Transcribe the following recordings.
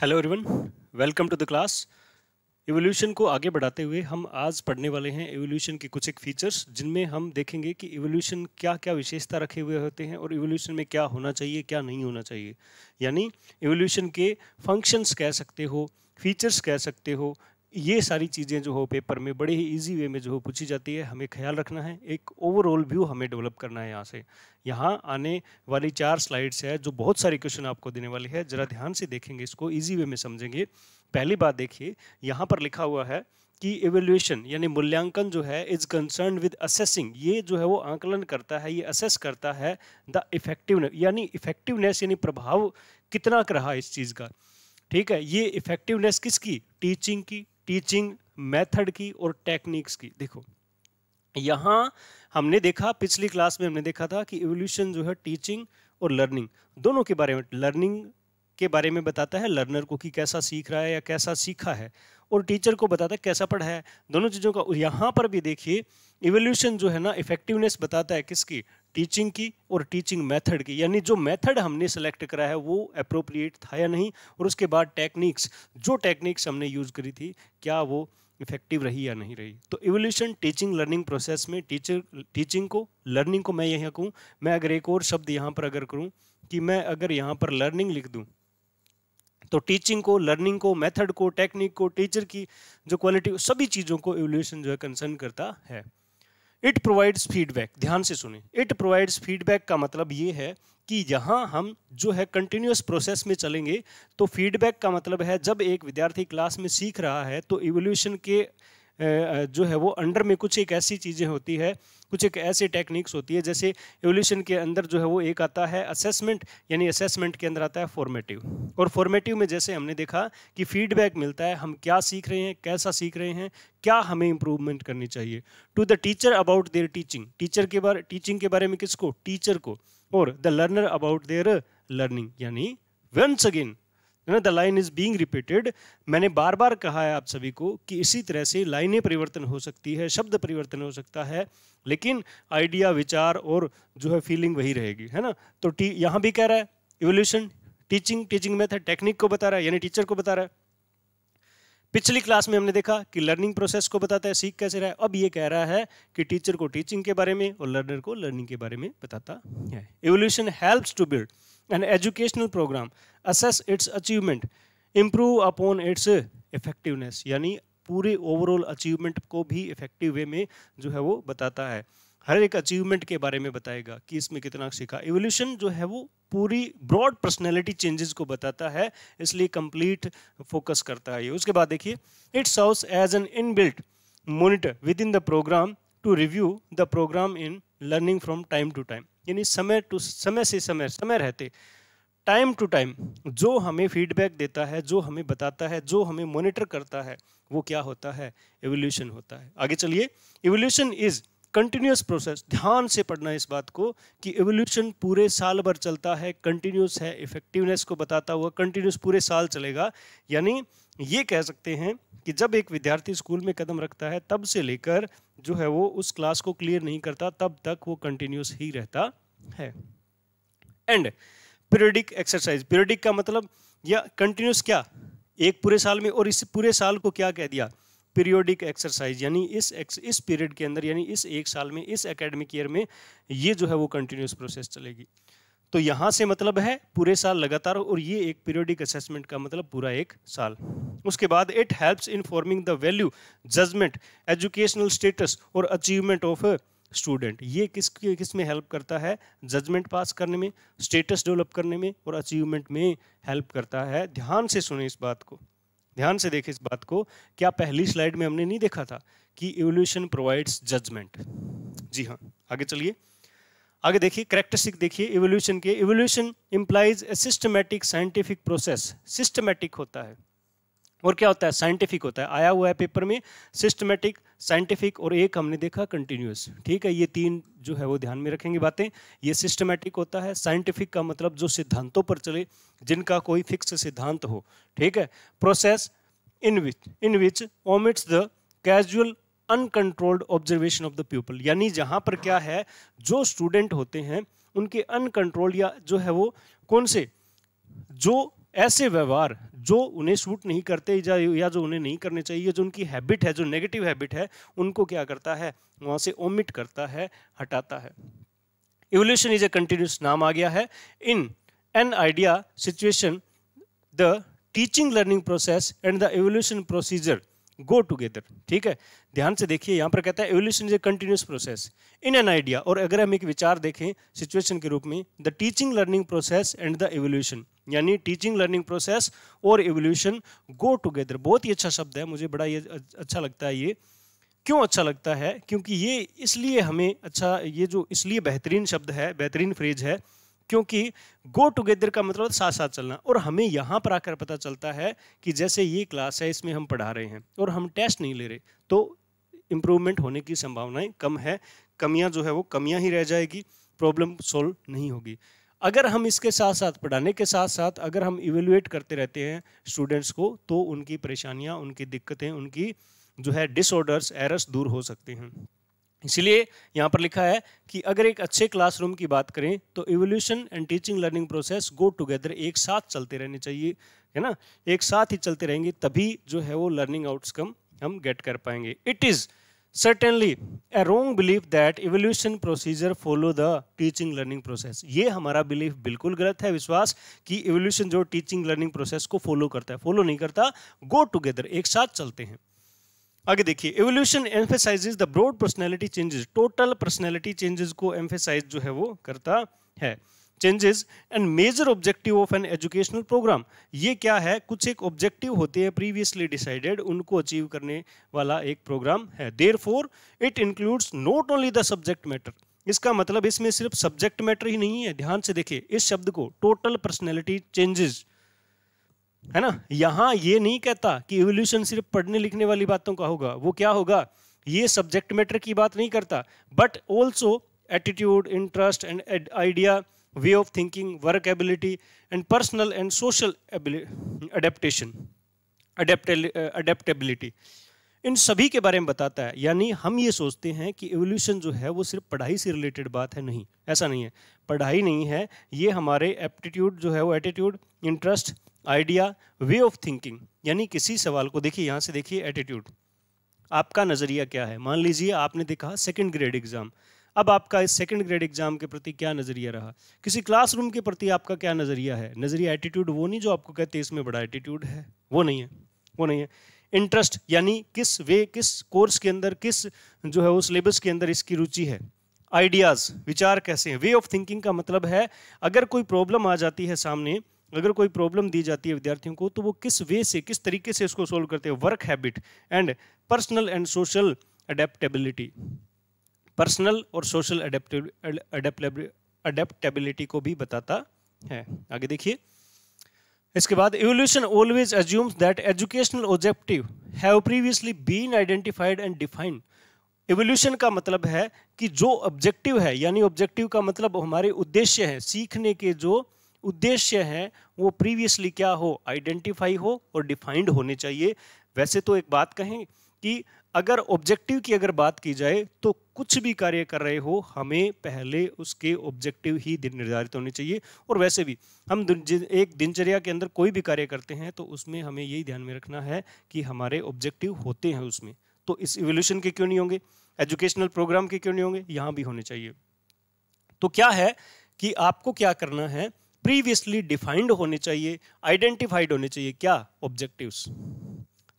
hello everyone welcome to the class evaluation को आगे बढ़ाते हुए हम आज पढ़ने वाले हैं एवोल्यूशन के कुछ एक फीचर्स जिनमें हम देखेंगे कि एवोल्यूशन क्या क्या विशेषता रखे हुए होते हैं और एवोल्यूशन में क्या होना चाहिए क्या नहीं होना चाहिए यानी एवोल्यूशन के फंक्शंस कह सकते हो फीचर्स कह सकते हो ये सारी चीज़ें जो हो पेपर में बड़े ही इजी वे में जो हो पूछी जाती है हमें ख्याल रखना है एक ओवरऑल व्यू हमें डेवलप करना है यहाँ से यहाँ आने वाली चार स्लाइड्स है जो बहुत सारे क्वेश्चन आपको देने वाले हैं ज़रा ध्यान से देखेंगे इसको ईजी वे में समझेंगे पहली बात देखिए यहाँ पर लिखा हुआ है कि एवेल्युएशन यानी मूल्यांकन जो है इज कंसर्न विद असेसिंग ये जो है वो आंकलन करता है ये असेस करता है द इफेक्टिवनेस यानी इफेक्टिवनेस यानी प्रभाव कितना रहा इस चीज़ का ठीक है ये इफेक्टिवनेस किसकी टीचिंग की टीचिंग मेथड की और टेक्निक्स की देखो यहाँ हमने देखा पिछली क्लास में हमने देखा था कि एवोल्यूशन जो है टीचिंग और लर्निंग दोनों के बारे में लर्निंग के बारे में बताता है लर्नर को कि कैसा सीख रहा है या कैसा सीखा है और टीचर को बताता है कैसा पढ़ा है दोनों चीज़ों का यहाँ पर भी देखिए इवोल्यूशन जो है ना इफेक्टिवनेस बताता है किसकी टीचिंग की और टीचिंग मेथड की यानी जो मेथड हमने सेलेक्ट करा है वो अप्रोप्रिएट था या नहीं और उसके बाद टेक्निक्स जो टेक्निक्स हमने यूज़ करी थी क्या वो इफेक्टिव रही या नहीं रही तो इवोल्यूशन टीचिंग लर्निंग प्रोसेस में टीचर टीचिंग को लर्निंग को मैं यहाँ कहूँ मैं अगर एक और शब्द यहाँ पर अगर करूँ कि मैं अगर यहाँ पर लर्निंग लिख दूँ तो टीचिंग को लर्निंग को मेथड को टेक्निक को टीचर की जो क्वालिटी सभी चीज़ों को एवोल्यूशन जो है कंसर्न करता है इट प्रोवाइड्स फीडबैक ध्यान से सुने इट प्रोवाइड्स फीडबैक का मतलब ये है कि यहाँ हम जो है कंटिन्यूस प्रोसेस में चलेंगे तो फीडबैक का मतलब है जब एक विद्यार्थी क्लास में सीख रहा है तो इवोल्यूशन के जो है वो अंडर में कुछ एक ऐसी चीज़ें होती है कुछ एक ऐसी टेक्निक्स होती है जैसे एवोल्यूशन के अंदर जो है वो एक आता है असेसमेंट यानी असेसमेंट के अंदर आता है फॉर्मेटिव और फॉर्मेटिव में जैसे हमने देखा कि फीडबैक मिलता है हम क्या सीख रहे हैं कैसा सीख रहे हैं क्या हमें इम्प्रूवमेंट करनी चाहिए to the teacher about their teaching teacher के बारे टीचिंग के बारे में किसको टीचर को और the learner about their learning यानी वंस अगेन ना the line is being repeated मैंने बार बार कहा है आप सभी को कि इसी तरह से लाइनें परिवर्तन हो सकती है शब्द परिवर्तन हो सकता है लेकिन आइडिया विचार और जो है फीलिंग वही रहेगी है ना तो टी यहाँ भी कह रहा है evaluation teaching teaching method technique को बता रहा है यानी टीचर को बता रहा है पिछली क्लास में हमने देखा कि लर्निंग प्रोसेस को बताता है सीख कैसे रहा है अब ये कह रहा है कि टीचर को टीचिंग के बारे में और लर्नर को लर्निंग के बारे में बताता है evaluation helps to build an educational program assess its achievement improve upon its effectiveness यानी पूरे ओवरऑल अचीवमेंट को भी इफेक्टिव वे में जो है वो बताता है हर एक अचीवमेंट के बारे में बताएगा कि इसमें कितना सीखा इवोल्यूशन जो है वो पूरी ब्रॉड पर्सनैलिटी चेंजेस को बताता है इसलिए कंप्लीट फोकस करता है ये उसके बाद देखिए it serves as an inbuilt monitor within the programme to review the programme in learning from time to time यानी समय टू समय से समय समय रहते टाइम टू टाइम जो हमें फीडबैक देता है जो हमें बताता है जो हमें मॉनिटर करता है वो क्या होता है एवोल्यूशन होता है आगे चलिए एवोल्यूशन इज़ कंटिन्यूस प्रोसेस ध्यान से पढ़ना इस बात को कि एवोल्यूशन पूरे साल भर चलता है कंटिन्यूस है इफेक्टिवनेस को बताता हुआ कंटिन्यूस पूरे साल चलेगा यानी ये कह सकते हैं कि जब एक विद्यार्थी स्कूल में कदम रखता है तब से लेकर जो है वो उस क्लास को क्लियर नहीं करता तब तक वो कंटिन्यूस ही रहता है एंड पीरियडिक एक्सरसाइज पीरियडिक का मतलब या कंटिन्यूस क्या एक पूरे साल में और इस पूरे साल को क्या कह दिया पीरियोडिक एक्सरसाइज यानी इस इस पीरियड के अंदर यानी इस एक साल में इस एकेडमिक ईयर में ये जो है वो कंटिन्यूस प्रोसेस चलेगी तो यहाँ से मतलब है पूरे साल लगातार और ये एक पीरियोडिक असेसमेंट का मतलब पूरा एक साल उसके बाद it helps in forming the value judgement educational status और अचीवमेंट ऑफ स्टूडेंट ये किस किस में हेल्प करता है जजमेंट पास करने में स्टेटस डेवलप करने में और अचीवमेंट में हेल्प करता है ध्यान से सुने इस बात को ध्यान से देखें इस बात को क्या पहली स्लाइड में हमने नहीं देखा था कि एवोल्यूशन प्रोवाइड्स जजमेंट जी हाँ आगे चलिए आगे देखिए करेक्टरिस्टिक देखिए इवोल्यूशन के evaluation implies a systematic scientific process systematic होता है और क्या होता है साइंटिफिक होता है आया हुआ है पेपर में सिस्टमेटिक साइंटिफिक और एक हमने देखा कंटिन्यूस ठीक है ये तीन जो है वो ध्यान में रखेंगे बातें ये सिस्टमेटिक होता है साइंटिफिक का मतलब जो सिद्धांतों पर चले जिनका कोई फिक्स सिद्धांत हो ठीक है process in which in which omits the casual uncontrolled observation of the people यानी जहाँ पर क्या है जो स्टूडेंट होते हैं उनके अनकंट्रोल्ड या जो है वो कौन से जो ऐसे व्यवहार जो उन्हें सूट नहीं करते या जो उन्हें नहीं करने चाहिए जो उनकी हैबिट है जो नेगेटिव हैबिट है उनको क्या करता है वहाँ से ओमिट करता है हटाता है इवोल्यूशन इज ए कंटिन्यूस नाम आ गया है in an ideal situation the teaching learning process and the evaluation procedure go together ठीक है ध्यान से देखिए यहाँ पर कहता है evaluation is a continuous process in an ideal और अगर हम एक विचार देखें सिचुएशन के रूप में the teaching learning process and the evaluation यानी टीचिंग लर्निंग प्रोसेस और एवोल्यूशन गो टुगेदर बहुत ही अच्छा शब्द है मुझे बड़ा ये अच्छा लगता है ये क्यों अच्छा लगता है क्योंकि ये इसलिए हमें अच्छा ये जो इसलिए बेहतरीन शब्द है बेहतरीन फ्रेज है क्योंकि गो टुगेदर का मतलब साथ साथ चलना और हमें यहाँ पर आकर पता चलता है कि जैसे ये क्लास है इसमें हम पढ़ा रहे हैं और हम टेस्ट नहीं ले रहे तो इम्प्रूवमेंट होने की संभावनाएं कम है कमियाँ जो है वो कमियाँ ही रह जाएगी प्रॉब्लम सॉल्व नहीं होगी अगर हम इसके साथ साथ पढ़ाने के साथ साथ अगर हम इवेलुएट करते रहते हैं स्टूडेंट्स को तो उनकी परेशानियाँ उनकी दिक्कतें उनकी जो है डिसऑर्डर्स एरर्स दूर हो सकते हैं इसलिए यहाँ पर लिखा है कि अगर एक अच्छे क्लासरूम की बात करें तो evaluation and teaching learning process go together एक साथ चलते रहने चाहिए है ना एक साथ ही चलते रहेंगे तभी जो है वो लर्निंग आउटकम हम गेट कर पाएंगे it is certainly a wrong believe that evaluation procedure follow the teaching learning process ये हमारा बिलीफ बिल्कुल गलत है विश्वास कि इवोल्यूशन जो टीचिंग लर्निंग प्रोसेस को फॉलो करता है फॉलो नहीं करता गो टुगेदर एक साथ चलते हैं आगे देखिए evaluation emphasise the broad personality changes total personality changes को एम्फेसाइज जो है वो करता है changes and major objective of an educational programme ये क्या है कुछ एक ऑब्जेक्टिव होते हैं प्रीवियसली डिसाइडेड उनको अचीव करने वाला एक प्रोग्राम है therefore it includes not only the subject matter इसका मतलब इसमें सिर्फ सब्जेक्ट मैटर ही नहीं है ध्यान से देखिए इस शब्द को टोटल पर्सनैलिटी चेंजेस है ना यहाँ ये नहीं कहता कि इवोल्यूशन सिर्फ पढ़ने लिखने वाली बातों का होगा वो क्या होगा ये सब्जेक्ट मैटर की बात नहीं करता but also attitude interest and idea way of thinking work ability and personal and social adaptation adaptability इन सभी के बारे में बताता है यानी हम ये सोचते हैं कि एवोल्यूशन जो है वो सिर्फ पढ़ाई से रिलेटेड बात है नहीं ऐसा नहीं है पढ़ाई नहीं है ये हमारे एप्टीट्यूड जो है वो attitude interest idea way of thinking यानी किसी सवाल को देखिए यहाँ से देखिए एटीट्यूड आपका नज़रिया क्या है मान लीजिए आपने देखा सेकेंड ग्रेड एग्ज़ाम अब आपका इस सेकेंड ग्रेड एग्जाम के प्रति क्या नज़रिया रहा किसी क्लासरूम के प्रति आपका क्या नज़रिया है नज़रिया एटीट्यूड वो नहीं जो आपको कहते इसमें बड़ा एटीट्यूड है वो नहीं है वो नहीं है इंटरेस्ट यानी किस वे किस कोर्स के अंदर किस जो है वो सिलेबस के अंदर इसकी रुचि है आइडियाज़ विचार कैसे हैं वे ऑफ थिंकिंग का मतलब है अगर कोई प्रॉब्लम आ जाती है सामने अगर कोई प्रॉब्लम दी जाती है विद्यार्थियों को तो वो किस वे से किस तरीके से इसको सोल्व करते हैं work habit and personal and social adaptability personal और सोशल अडेप्टेबिलिटी को भी बताता है आगे देखिए इसके बाद evaluation always assumes that educational objective have previously been identified and defined evaluation का मतलब है कि जो ऑब्जेक्टिव है यानी ऑब्जेक्टिव का मतलब हमारे उद्देश्य है सीखने के जो उद्देश्य है वो प्रीवियसली क्या हो आइडेंटिफाई हो और डिफाइंड होने चाहिए वैसे तो एक बात कहें कि अगर ऑब्जेक्टिव की अगर बात की जाए तो कुछ भी कार्य कर रहे हो हमें पहले उसके ऑब्जेक्टिव ही निर्धारित होने चाहिए और वैसे भी हम एक दिनचर्या के अंदर कोई भी कार्य करते हैं तो उसमें हमें यही ध्यान में रखना है कि हमारे ऑब्जेक्टिव होते हैं उसमें तो इस इवोल्यूशन के क्यों नहीं होंगे एजुकेशनल प्रोग्राम के क्यों नहीं होंगे यहाँ भी होने चाहिए तो क्या है कि आपको क्या करना है प्रीवियसली डिफाइंड होने चाहिए आइडेंटिफाइड होने चाहिए क्या objectives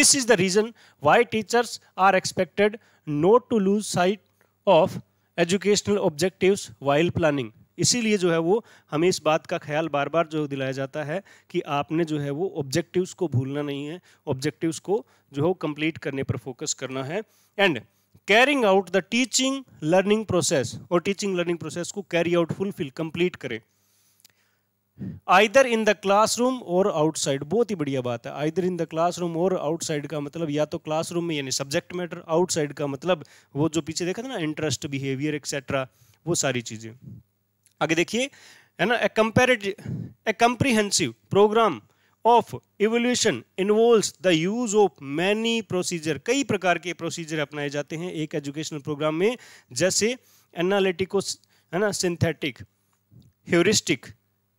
this is the reason why teachers are expected not to lose sight of educational objectives while planning इसीलिए जो है वो हमें इस बात का ख्याल बार बार जो दिलाया जाता है कि आपने जो है वो ऑब्जेक्टिव्स को भूलना नहीं है ऑब्जेक्टिव्स को जो है कंप्लीट करने पर फोकस करना है and carrying out the teaching learning process और टीचिंग लर्निंग प्रोसेस को कैरी आउट फुलफिल कंप्लीट करें आइदर इन द क्लासरूम और आउटसाइड बहुत ही बढ़िया बात है आइदर इन द क्लासरूम और आउटसाइड का मतलब या तो क्लासरूम में यानी सब्जेक्ट मैटर आउटसाइड का मतलब वो जो पीछे देखा था ना इंटरेस्ट बिहेवियर एक्सेट्रा वो सारी चीज़ें आगे देखिए है ना comparative a comprehensive programme of evaluation involves the use of many procedure कई प्रकार के प्रोसीजर अपनाए जाते हैं एक एजुकेशनल प्रोग्राम में जैसे एनालिटिको है ना सिंथेटिक ह्यूरिस्टिक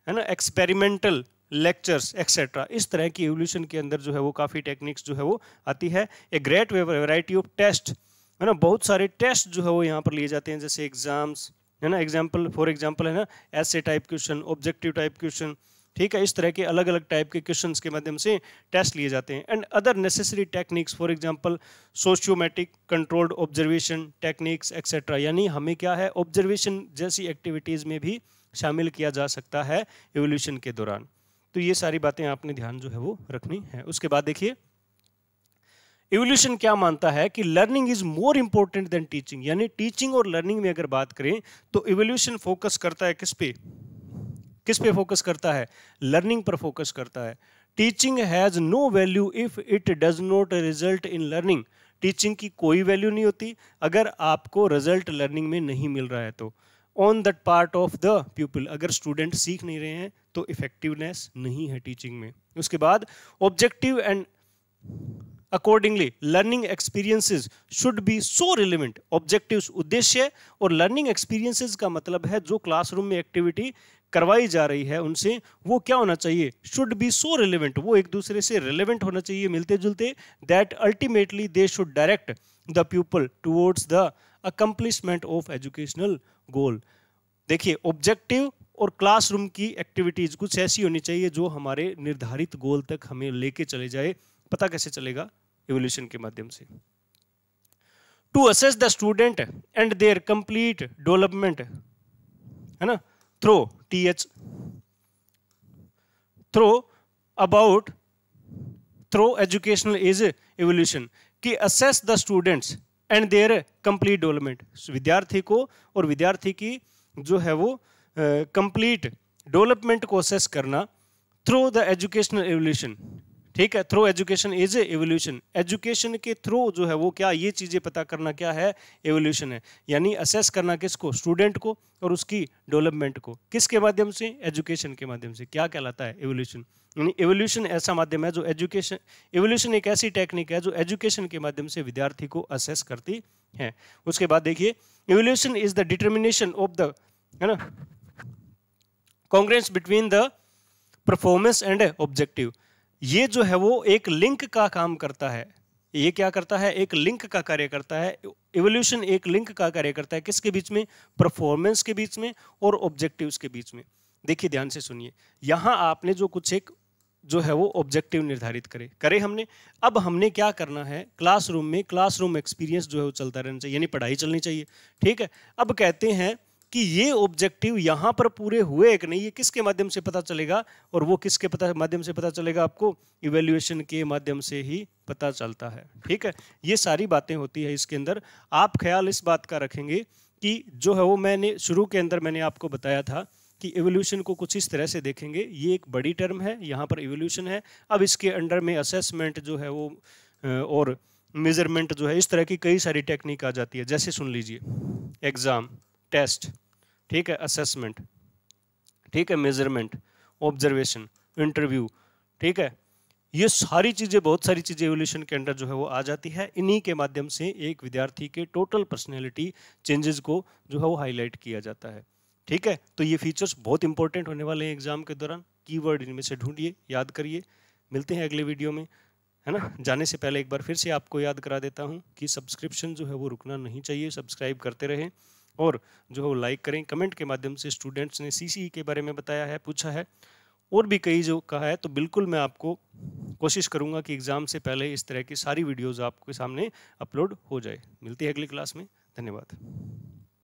है ना एक्सपेरिमेंटल लेक्चर्स एक्सेट्रा इस तरह की एवोल्यूशन के अंदर जो है वो काफ़ी टेक्निक्स जो है वो आती है a great variety of test है ना बहुत सारे टेस्ट जो है वो यहाँ पर लिए जाते हैं जैसे एग्जाम्स है ना एग्जाम्पल फॉर एग्जाम्पल है ना ऐसे type question objective type question ठीक है इस तरह के अलग अलग टाइप के क्वेश्चन के माध्यम से टेस्ट लिए जाते हैं and other necessary techniques for example sociometric controlled observation techniques etcetera यानी हमें क्या है ऑब्जर्वेशन जैसी एक्टिविटीज़ में भी शामिल किया जा सकता है एवोल्यूशन के दौरान तो ये सारी बातें आपने ध्यान जो है वो रखनी है उसके बाद देखिए एवोल्यूशन क्या मानता है कि learning is more important than teaching यानी टीचिंग और लर्निंग में अगर बात करें तो एवोल्यूशन फोकस करता है किस पे किस पे फोकस करता है लर्निंग पर फोकस करता है teaching has no value if it does not result in learning teaching की कोई वैल्यू नहीं होती अगर आपको रिजल्ट लर्निंग में नहीं मिल रहा है तो on that part of the people अगर स्टूडेंट सीख नहीं रहे हैं तो इफेक्टिवनेस नहीं है टीचिंग में उसके बाद objective and accordingly learning experiences should be so relevant objectives उद्देश्य और लर्निंग एक्सपीरियंसेस का मतलब है जो क्लासरूम में एक्टिविटी करवाई जा रही है उनसे वो क्या होना चाहिए शुड बी सो रिलेवेंट वो एक दूसरे से रिलेवेंट होना चाहिए मिलते जुलते that ultimately they should direct the people towards the accomplishment of educational goal देखिए ऑब्जेक्टिव और क्लासरूम की एक्टिविटीज़ कुछ ऐसी होनी चाहिए जो हमारे निर्धारित गोल तक हमें लेके चले जाए पता कैसे चलेगा एवोल्यूशन के माध्यम से to assess the student and their complete development है ना through T H through about through educational is evolution कि assess the students and their complete development विद्यार्थी को और विद्यार्थी की जो है वो कंप्लीट डेवलपमेंट को असेस करना थ्रू द एजुकेशनल एवोल्यूशन ठीक है through education is evolution education के थ्रू जो है वो क्या ये चीज़ें पता करना क्या है एवोल्यूशन है यानी असेस करना किसको स्टूडेंट को और उसकी डेवलपमेंट को किसके माध्यम से एजुकेशन के माध्यम से क्या कहलाता है एवोल्यूशन यानी एवोल्यूशन ऐसा माध्यम है जो एजुकेशन एवोल्यूशन एक ऐसी टेक्निक है जो एजुकेशन के माध्यम से विद्यार्थी को असेस करती है उसके बाद देखिए evolution is the determination of the है ना congruence between the performance and objective ये जो है वो एक लिंक का काम करता है ये क्या करता है एक लिंक का कार्य करता है एवोल्यूशन एक लिंक का कार्य करता है किसके बीच में परफॉर्मेंस के बीच में और ऑब्जेक्टिव्स के बीच में देखिए ध्यान से सुनिए यहाँ आपने जो कुछ एक जो है वो ऑब्जेक्टिव निर्धारित करे करे हमने अब हमने क्या करना है क्लासरूम में क्लासरूम एक्सपीरियंस जो है वो चलता रहना चाहिए यानी पढ़ाई चलनी चाहिए ठीक है अब कहते हैं कि ये ऑब्जेक्टिव यहाँ पर पूरे हुए कि नहीं ये किसके माध्यम से पता चलेगा और वो किसके पता माध्यम से पता चलेगा आपको इवेल्युएशन के माध्यम से ही पता चलता है ठीक है ये सारी बातें होती है इसके अंदर आप ख्याल इस बात का रखेंगे कि जो है वो मैंने शुरू के अंदर मैंने आपको बताया था कि एवोल्यूशन को कुछ इस तरह से देखेंगे ये एक बड़ी टर्म है यहाँ पर एवोल्यूशन है अब इसके अंडर में असेसमेंट जो है वो और मेजरमेंट जो है इस तरह की कई सारी टेक्निक आ जाती है जैसे सुन लीजिए एग्ज़ाम टेस्ट ठीक है असेसमेंट ठीक है मेजरमेंट ऑब्जर्वेशन इंटरव्यू ठीक है ये सारी चीज़ें बहुत सारी चीज़ें एवोल्यूशन के अंडर जो है वो आ जाती है इन्हीं के माध्यम से एक विद्यार्थी के टोटल पर्सनैलिटी चेंजेस को जो है वो हाईलाइट किया जाता है ठीक है तो ये फीचर्स बहुत इंपॉर्टेंट होने वाले हैं एग्जाम के दौरान कीवर्ड इनमें से ढूंढिए याद करिए मिलते हैं अगले वीडियो में है ना जाने से पहले एक बार फिर से आपको याद करा देता हूँ कि सब्सक्रिप्शन जो है वो रुकना नहीं चाहिए सब्सक्राइब करते रहें और जो है वो लाइक करें कमेंट के माध्यम से स्टूडेंट्स ने सी e के बारे में बताया है पूछा है और भी कई जो कहा है तो बिल्कुल मैं आपको कोशिश करूंगा कि एग्ज़ाम से पहले इस तरह की सारी वीडियोज़ आपके सामने अपलोड हो जाए मिलती है अगली क्लास में धन्यवाद